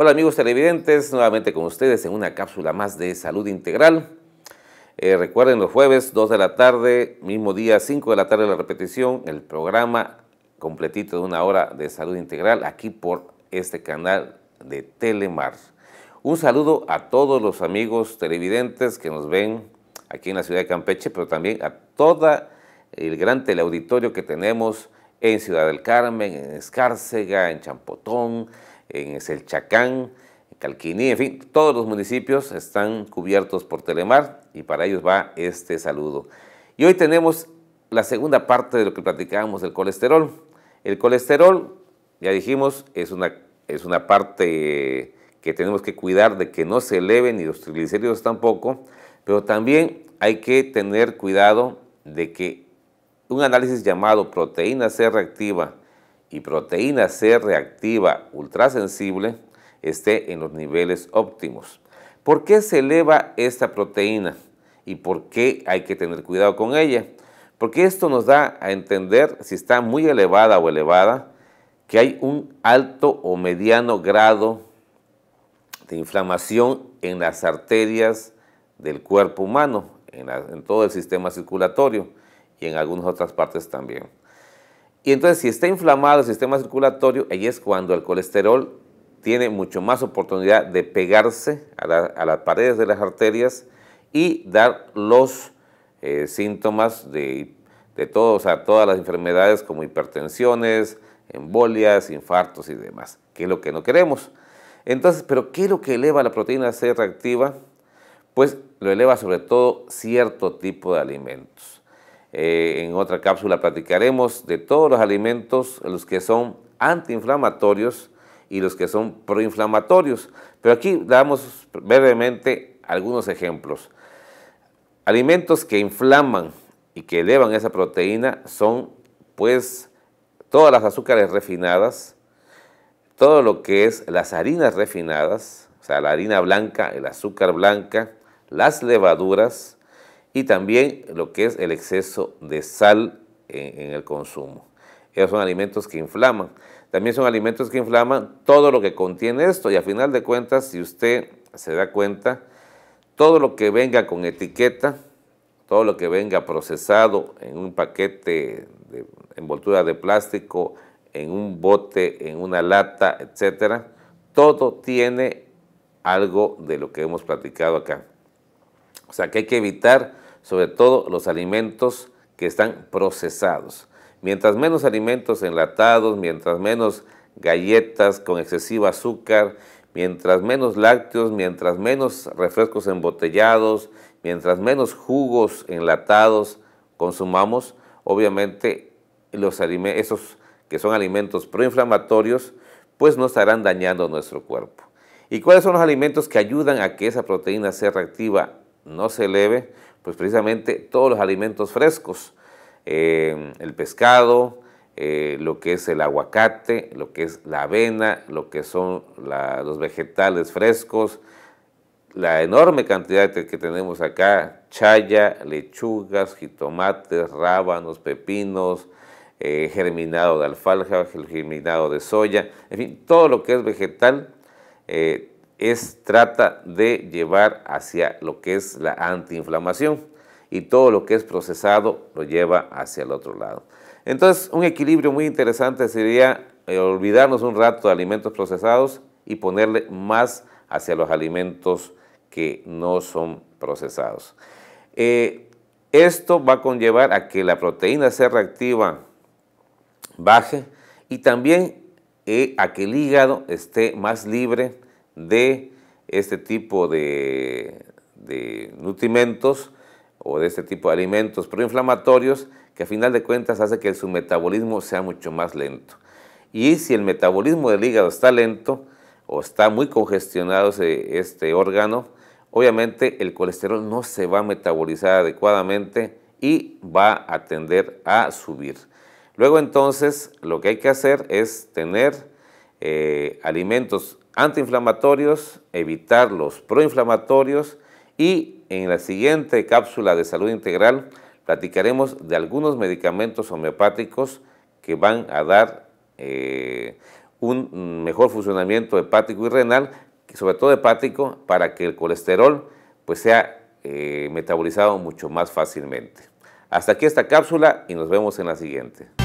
Hola amigos televidentes, nuevamente con ustedes en una cápsula más de salud integral. Eh, recuerden los jueves 2 de la tarde, mismo día 5 de la tarde la repetición, el programa completito de una hora de salud integral aquí por este canal de Telemar. Un saludo a todos los amigos televidentes que nos ven aquí en la ciudad de Campeche, pero también a todo el gran teleauditorio que tenemos en Ciudad del Carmen, en Escárcega, en Champotón, en Selchacán, Calquiní, en fin, todos los municipios están cubiertos por Telemar y para ellos va este saludo. Y hoy tenemos la segunda parte de lo que platicábamos del colesterol. El colesterol, ya dijimos, es una, es una parte que tenemos que cuidar de que no se eleve ni los triglicéridos tampoco, pero también hay que tener cuidado de que un análisis llamado proteína C reactiva y proteína C reactiva ultrasensible esté en los niveles óptimos. ¿Por qué se eleva esta proteína y por qué hay que tener cuidado con ella? Porque esto nos da a entender si está muy elevada o elevada, que hay un alto o mediano grado de inflamación en las arterias del cuerpo humano, en, en todo el sistema circulatorio y en algunas otras partes también. Y entonces si está inflamado el sistema circulatorio, ahí es cuando el colesterol tiene mucho más oportunidad de pegarse a, las paredes de las arterias y dar los eh, síntomas de, todas las enfermedades como hipertensiones, embolias, infartos y demás, que es lo que no queremos. Entonces, ¿pero qué es lo que eleva la proteína C reactiva? Pues lo eleva sobre todo cierto tipo de alimentos. Eh, en otra cápsula platicaremos de todos los alimentos, los que son antiinflamatorios y los que son proinflamatorios. Pero aquí damos brevemente algunos ejemplos. Alimentos que inflaman y que elevan esa proteína son pues todas las azúcares refinadas, todo lo que es las harinas refinadas, o sea, la harina blanca, el azúcar blanca, las levaduras, y también lo que es el exceso de sal en, el consumo. Esos son alimentos que inflaman. También son alimentos que inflaman todo lo que contiene esto y a final de cuentas, si usted se da cuenta, todo lo que venga con etiqueta, todo lo que venga procesado en un paquete de envoltura de plástico, en un bote, en una lata, etcétera, todo tiene algo de lo que hemos platicado acá. O sea que hay que evitar sobre todo los alimentos que están procesados. Mientras menos alimentos enlatados, mientras menos galletas con excesivo azúcar, mientras menos lácteos, mientras menos refrescos embotellados, mientras menos jugos enlatados consumamos, obviamente los esos que son alimentos proinflamatorios, pues no estarán dañando nuestro cuerpo. ¿Y cuáles son los alimentos que ayudan a que esa proteína C reactiva no se eleve? pues precisamente todos los alimentos frescos, eh, el pescado, eh, lo que es el aguacate, lo que es la avena, lo que son los vegetales frescos, la enorme cantidad que tenemos acá, chaya, lechugas, jitomates, rábanos, pepinos, eh, germinado de alfalfa, germinado de soya, en fin, todo lo que es vegetal, es, trata de llevar hacia lo que es la antiinflamación y todo lo que es procesado lo lleva hacia el otro lado. Entonces, un equilibrio muy interesante sería eh, olvidarnos un rato de alimentos procesados y ponerle más hacia los alimentos que no son procesados. Eh, esto va a conllevar a que la proteína C reactiva baje y también eh, a que el hígado esté más libre de este tipo de, nutrimentos o de este tipo de alimentos proinflamatorios que a final de cuentas hace que su metabolismo sea mucho más lento. Y si el metabolismo del hígado está lento o está muy congestionado este órgano, obviamente el colesterol no se va a metabolizar adecuadamente y va a tender a subir. Luego entonces lo que hay que hacer es tener eh, alimentos antiinflamatorios, evitar los proinflamatorios y en la siguiente cápsula de salud integral platicaremos de algunos medicamentos homeopáticos que van a dar eh, un mejor funcionamiento hepático y renal, sobre todo hepático, para que el colesterol pues, sea eh, metabolizado mucho más fácilmente. Hasta aquí esta cápsula y nos vemos en la siguiente.